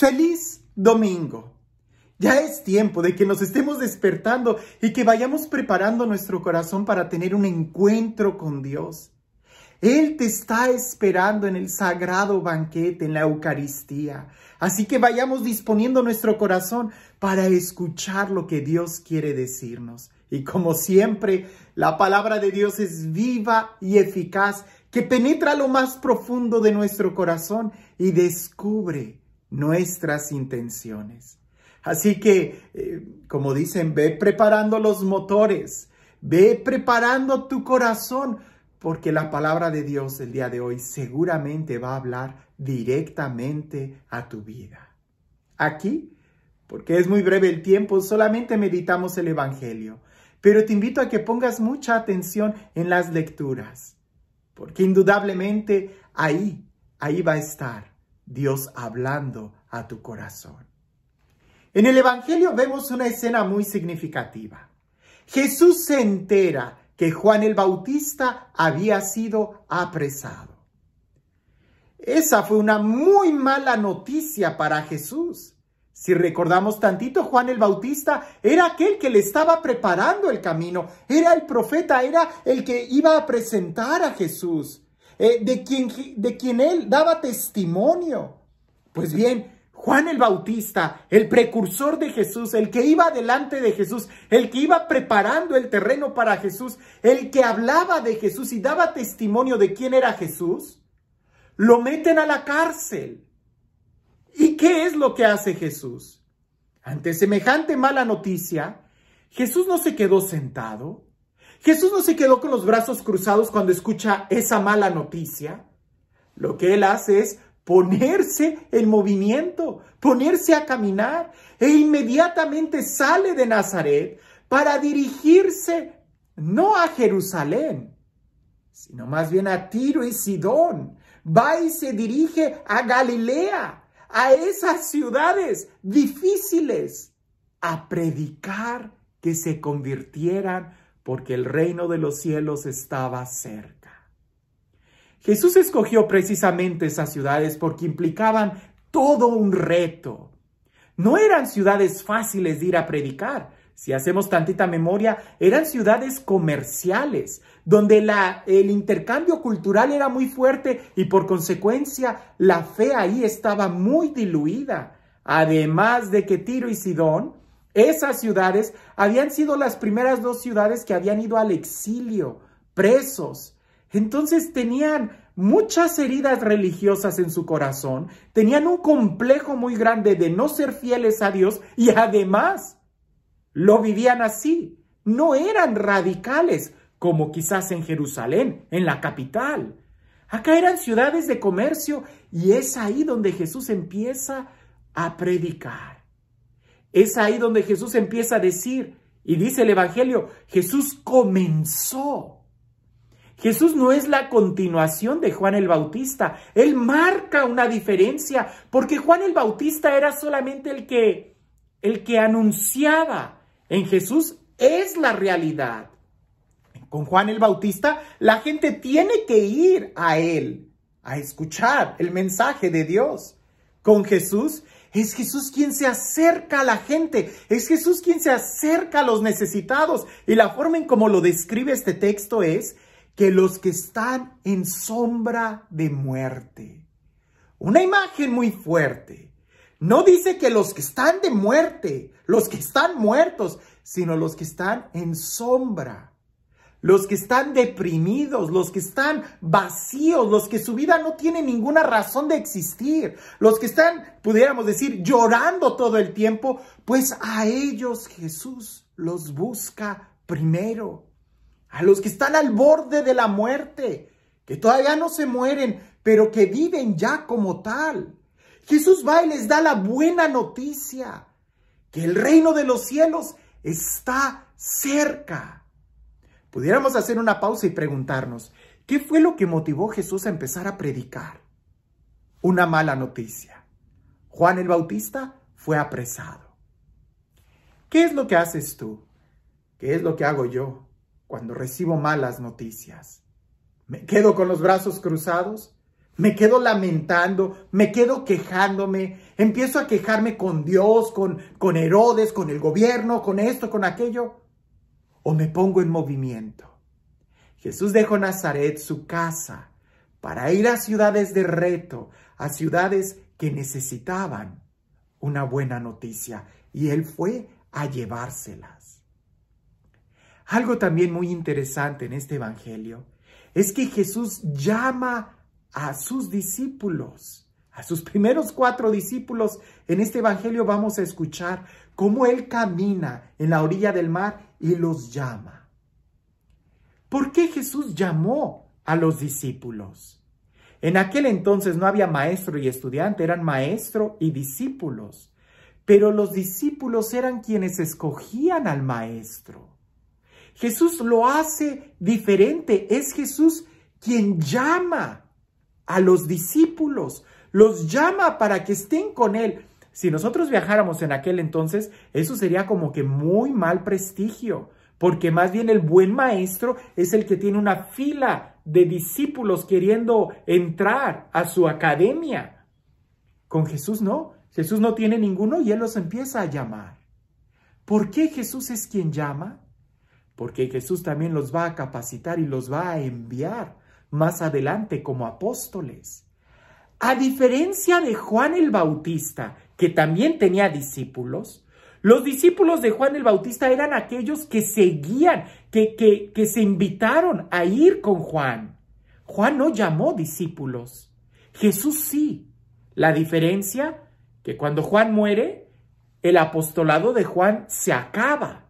Feliz domingo. Ya es tiempo de que nos estemos despertando y que vayamos preparando nuestro corazón para tener un encuentro con Dios. Él te está esperando en el sagrado banquete, en la Eucaristía. Así que vayamos disponiendo nuestro corazón para escuchar lo que Dios quiere decirnos. Y como siempre, la palabra de Dios es viva y eficaz, que penetra lo más profundo de nuestro corazón y descubre nuestras intenciones. Así que, eh, como dicen, ve preparando los motores, ve preparando tu corazón, porque la palabra de Dios el día de hoy seguramente va a hablar directamente a tu vida. Aquí, porque es muy breve el tiempo, solamente meditamos el Evangelio, pero te invito a que pongas mucha atención en las lecturas, porque indudablemente ahí, ahí va a estar Dios hablando a tu corazón. En el Evangelio vemos una escena muy significativa. Jesús se entera que Juan el Bautista había sido apresado. Esa fue una muy mala noticia para Jesús. Si recordamos tantito, Juan el Bautista era aquel que le estaba preparando el camino, era el profeta, era el que iba a presentar a Jesús. Eh, de, quien, de quien él daba testimonio. Pues bien, Juan el Bautista, el precursor de Jesús, el que iba delante de Jesús, el que iba preparando el terreno para Jesús, el que hablaba de Jesús y daba testimonio de quién era Jesús, lo meten a la cárcel. ¿Y qué es lo que hace Jesús? Ante semejante mala noticia, Jesús no se quedó sentado, Jesús no se quedó con los brazos cruzados cuando escucha esa mala noticia. Lo que él hace es ponerse en movimiento, ponerse a caminar e inmediatamente sale de Nazaret para dirigirse no a Jerusalén, sino más bien a Tiro y Sidón. Va y se dirige a Galilea, a esas ciudades difíciles, a predicar que se convirtieran porque el reino de los cielos estaba cerca. Jesús escogió precisamente esas ciudades porque implicaban todo un reto. No eran ciudades fáciles de ir a predicar. Si hacemos tantita memoria, eran ciudades comerciales, donde el intercambio cultural era muy fuerte y por consecuencia la fe ahí estaba muy diluida. Además de que Tiro y Sidón esas ciudades habían sido las primeras dos ciudades que habían ido al exilio, presos. Entonces tenían muchas heridas religiosas en su corazón, tenían un complejo muy grande de no ser fieles a Dios y además lo vivían así. No eran radicales, como quizás en Jerusalén, en la capital. Acá eran ciudades de comercio y es ahí donde Jesús empieza a predicar. Es ahí donde Jesús empieza a decir, y dice el Evangelio, Jesús comenzó. Jesús no es la continuación de Juan el Bautista. Él marca una diferencia, porque Juan el Bautista era solamente el que, el que anunciaba. En Jesús es la realidad. Con Juan el Bautista, la gente tiene que ir a él, a escuchar el mensaje de Dios. Con Jesús, es Jesús quien se acerca a la gente, es Jesús quien se acerca a los necesitados. Y la forma en como lo describe este texto es que los que están en sombra de muerte. Una imagen muy fuerte. No dice que los que están de muerte, los que están muertos, sino los que están en sombra los que están deprimidos, los que están vacíos, los que su vida no tiene ninguna razón de existir, los que están, pudiéramos decir, llorando todo el tiempo, pues a ellos Jesús los busca primero. A los que están al borde de la muerte, que todavía no se mueren, pero que viven ya como tal. Jesús va y les da la buena noticia, que el reino de los cielos está cerca pudiéramos hacer una pausa y preguntarnos, ¿qué fue lo que motivó Jesús a empezar a predicar? Una mala noticia. Juan el Bautista fue apresado. ¿Qué es lo que haces tú? ¿Qué es lo que hago yo cuando recibo malas noticias? ¿Me quedo con los brazos cruzados? Me quedo lamentando, me quedo quejándome, empiezo a quejarme con Dios, con, con Herodes, con el gobierno, con esto, con aquello o me pongo en movimiento. Jesús dejó Nazaret, su casa, para ir a ciudades de reto, a ciudades que necesitaban una buena noticia, y él fue a llevárselas. Algo también muy interesante en este Evangelio es que Jesús llama a sus discípulos a sus primeros cuatro discípulos, en este Evangelio vamos a escuchar cómo Él camina en la orilla del mar y los llama. ¿Por qué Jesús llamó a los discípulos? En aquel entonces no había maestro y estudiante, eran maestro y discípulos. Pero los discípulos eran quienes escogían al maestro. Jesús lo hace diferente. Es Jesús quien llama a los discípulos los llama para que estén con Él. Si nosotros viajáramos en aquel entonces, eso sería como que muy mal prestigio, porque más bien el buen maestro es el que tiene una fila de discípulos queriendo entrar a su academia. Con Jesús no, Jesús no tiene ninguno y Él los empieza a llamar. ¿Por qué Jesús es quien llama? Porque Jesús también los va a capacitar y los va a enviar más adelante como apóstoles. A diferencia de Juan el Bautista, que también tenía discípulos, los discípulos de Juan el Bautista eran aquellos que seguían, que, que, que se invitaron a ir con Juan. Juan no llamó discípulos. Jesús sí. La diferencia que cuando Juan muere, el apostolado de Juan se acaba.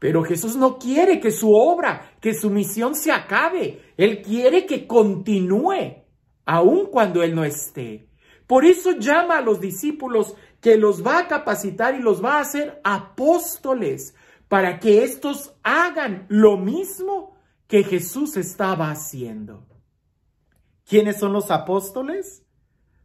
Pero Jesús no quiere que su obra, que su misión se acabe. Él quiere que continúe aun cuando Él no esté. Por eso llama a los discípulos que los va a capacitar y los va a hacer apóstoles para que estos hagan lo mismo que Jesús estaba haciendo. ¿Quiénes son los apóstoles?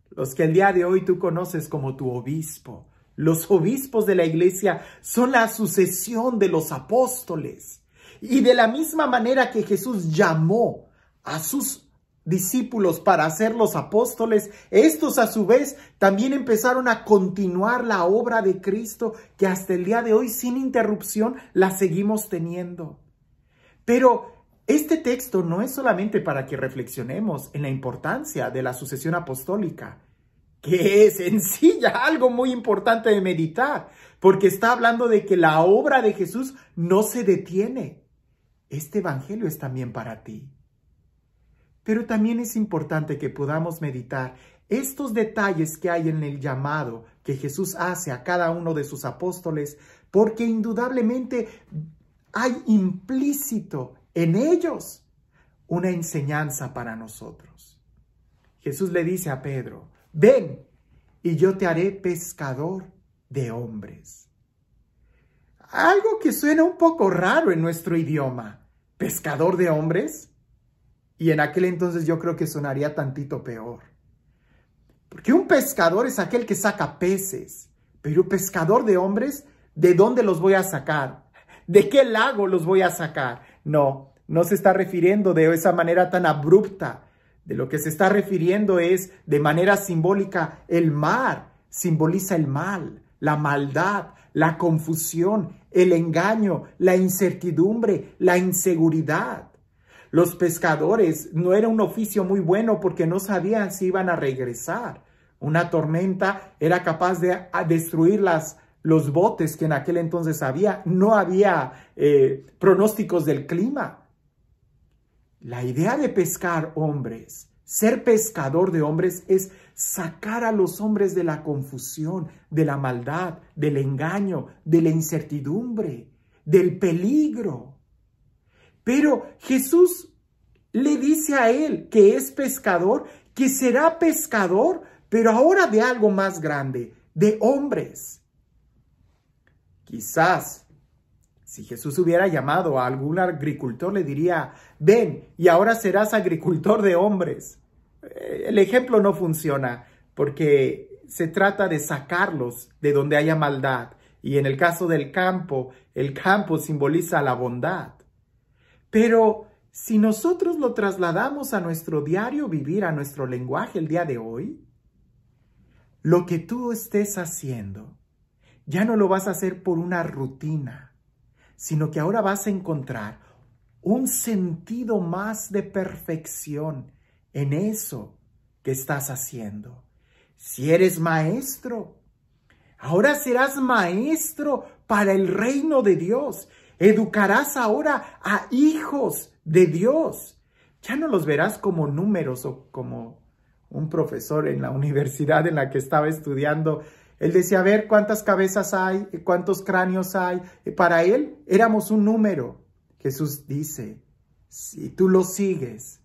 Los que el día de hoy tú conoces como tu obispo. Los obispos de la iglesia son la sucesión de los apóstoles. Y de la misma manera que Jesús llamó a sus discípulos para los apóstoles, estos a su vez también empezaron a continuar la obra de Cristo que hasta el día de hoy sin interrupción la seguimos teniendo. Pero este texto no es solamente para que reflexionemos en la importancia de la sucesión apostólica, que es sencilla, algo muy importante de meditar, porque está hablando de que la obra de Jesús no se detiene. Este Evangelio es también para ti. Pero también es importante que podamos meditar estos detalles que hay en el llamado que Jesús hace a cada uno de sus apóstoles, porque indudablemente hay implícito en ellos una enseñanza para nosotros. Jesús le dice a Pedro, ven y yo te haré pescador de hombres. Algo que suena un poco raro en nuestro idioma, pescador de hombres. Y en aquel entonces yo creo que sonaría tantito peor. Porque un pescador es aquel que saca peces, pero pescador de hombres, ¿de dónde los voy a sacar? ¿De qué lago los voy a sacar? No, no se está refiriendo de esa manera tan abrupta. De lo que se está refiriendo es, de manera simbólica, el mar simboliza el mal, la maldad, la confusión, el engaño, la incertidumbre, la inseguridad. Los pescadores no era un oficio muy bueno porque no sabían si iban a regresar. Una tormenta era capaz de destruir los botes que en aquel entonces había. No había eh, pronósticos del clima. La idea de pescar hombres, ser pescador de hombres es sacar a los hombres de la confusión, de la maldad, del engaño, de la incertidumbre, del peligro. Pero Jesús le dice a él que es pescador, que será pescador, pero ahora de algo más grande, de hombres. Quizás, si Jesús hubiera llamado a algún agricultor, le diría, ven y ahora serás agricultor de hombres. Eh, el ejemplo no funciona porque se trata de sacarlos de donde haya maldad. Y en el caso del campo, el campo simboliza la bondad. Pero si nosotros lo trasladamos a nuestro diario vivir, a nuestro lenguaje el día de hoy, lo que tú estés haciendo ya no lo vas a hacer por una rutina, sino que ahora vas a encontrar un sentido más de perfección en eso que estás haciendo. Si eres maestro, ahora serás maestro para el reino de Dios Educarás ahora a hijos de Dios. Ya no los verás como números o como un profesor en la universidad en la que estaba estudiando. Él decía, a ver cuántas cabezas hay, cuántos cráneos hay. Para él éramos un número. Jesús dice, si tú lo sigues,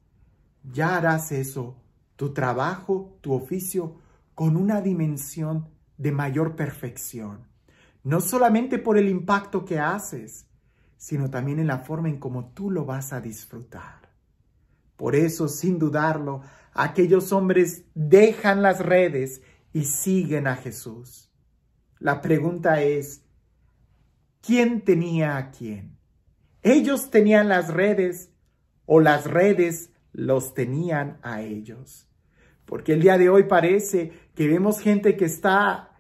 ya harás eso, tu trabajo, tu oficio, con una dimensión de mayor perfección. No solamente por el impacto que haces, sino también en la forma en como tú lo vas a disfrutar. Por eso, sin dudarlo, aquellos hombres dejan las redes y siguen a Jesús. La pregunta es, ¿quién tenía a quién? ¿Ellos tenían las redes o las redes los tenían a ellos? Porque el día de hoy parece que vemos gente que está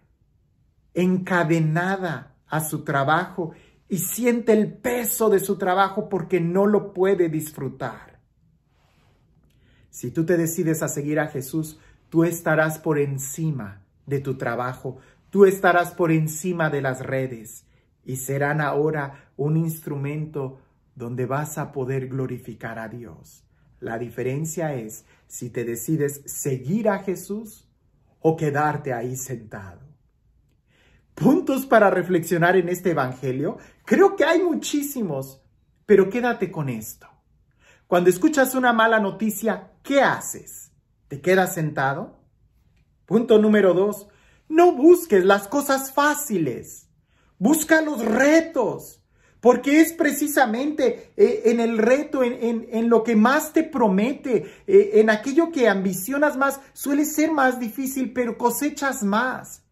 encadenada a su trabajo y siente el peso de su trabajo porque no lo puede disfrutar. Si tú te decides a seguir a Jesús, tú estarás por encima de tu trabajo, tú estarás por encima de las redes y serán ahora un instrumento donde vas a poder glorificar a Dios. La diferencia es si te decides seguir a Jesús o quedarte ahí sentado puntos para reflexionar en este Evangelio? Creo que hay muchísimos, pero quédate con esto. Cuando escuchas una mala noticia, ¿qué haces? ¿Te quedas sentado? Punto número dos, no busques las cosas fáciles, busca los retos, porque es precisamente eh, en el reto, en, lo que más te promete, eh, en aquello que ambicionas más, suele ser más difícil, pero cosechas más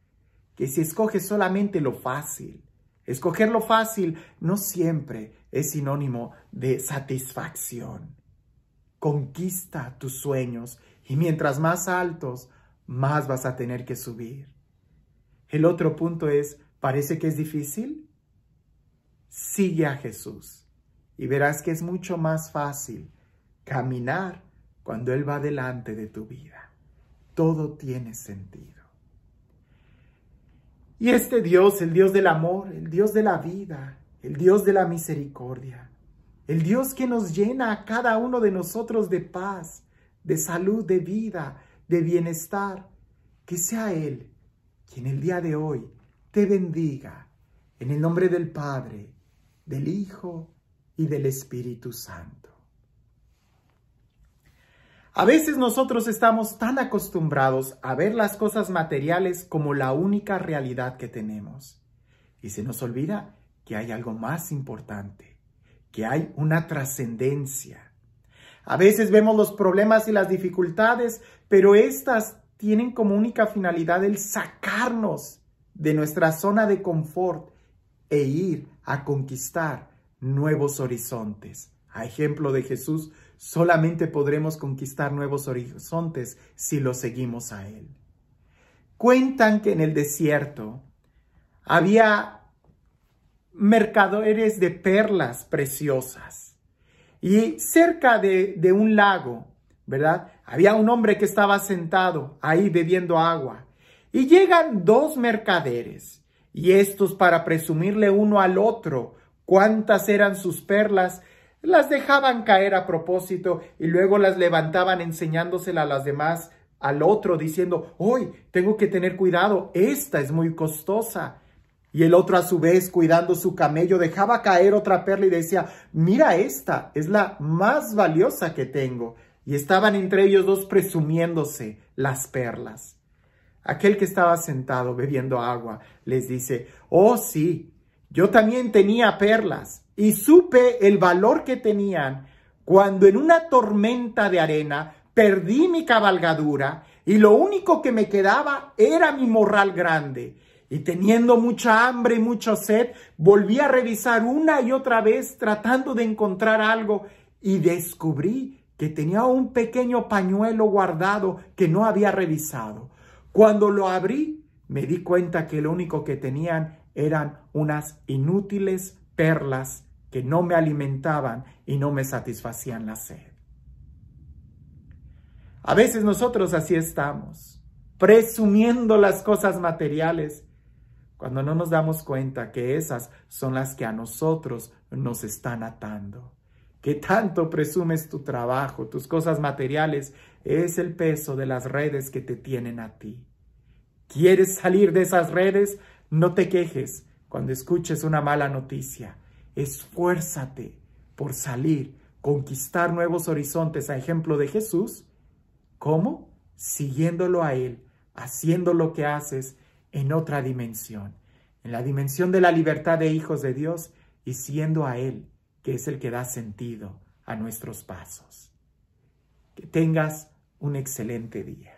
que si escoges solamente lo fácil, escoger lo fácil no siempre es sinónimo de satisfacción. Conquista tus sueños y mientras más altos, más vas a tener que subir. El otro punto es, ¿parece que es difícil? Sigue a Jesús y verás que es mucho más fácil caminar cuando Él va delante de tu vida. Todo tiene sentido. Y este Dios, el Dios del amor, el Dios de la vida, el Dios de la misericordia, el Dios que nos llena a cada uno de nosotros de paz, de salud, de vida, de bienestar, que sea Él quien el día de hoy te bendiga en el nombre del Padre, del Hijo y del Espíritu Santo. A veces nosotros estamos tan acostumbrados a ver las cosas materiales como la única realidad que tenemos. Y se nos olvida que hay algo más importante, que hay una trascendencia. A veces vemos los problemas y las dificultades, pero estas tienen como única finalidad el sacarnos de nuestra zona de confort e ir a conquistar nuevos horizontes. A ejemplo de Jesús, Solamente podremos conquistar nuevos horizontes si lo seguimos a Él. Cuentan que en el desierto había mercaderes de perlas preciosas y cerca de, de un lago, ¿verdad? Había un hombre que estaba sentado ahí bebiendo agua y llegan dos mercaderes y estos para presumirle uno al otro cuántas eran sus perlas las dejaban caer a propósito y luego las levantaban enseñándosela a las demás, al otro, diciendo, hoy tengo que tener cuidado, esta es muy costosa. Y el otro a su vez, cuidando su camello, dejaba caer otra perla y decía, mira esta, es la más valiosa que tengo. Y estaban entre ellos dos presumiéndose las perlas. Aquel que estaba sentado bebiendo agua les dice, oh sí, yo también tenía perlas y supe el valor que tenían cuando en una tormenta de arena perdí mi cabalgadura y lo único que me quedaba era mi morral grande. Y teniendo mucha hambre y mucho sed, volví a revisar una y otra vez tratando de encontrar algo y descubrí que tenía un pequeño pañuelo guardado que no había revisado. Cuando lo abrí, me di cuenta que lo único que tenían eran unas inútiles perlas que no me alimentaban y no me satisfacían la sed. A veces nosotros así estamos, presumiendo las cosas materiales, cuando no nos damos cuenta que esas son las que a nosotros nos están atando. Que tanto presumes tu trabajo, tus cosas materiales, es el peso de las redes que te tienen a ti. ¿Quieres salir de esas redes? No te quejes cuando escuches una mala noticia esfuérzate por salir, conquistar nuevos horizontes a ejemplo de Jesús. ¿Cómo? Siguiéndolo a Él, haciendo lo que haces en otra dimensión, en la dimensión de la libertad de hijos de Dios y siendo a Él, que es el que da sentido a nuestros pasos. Que tengas un excelente día.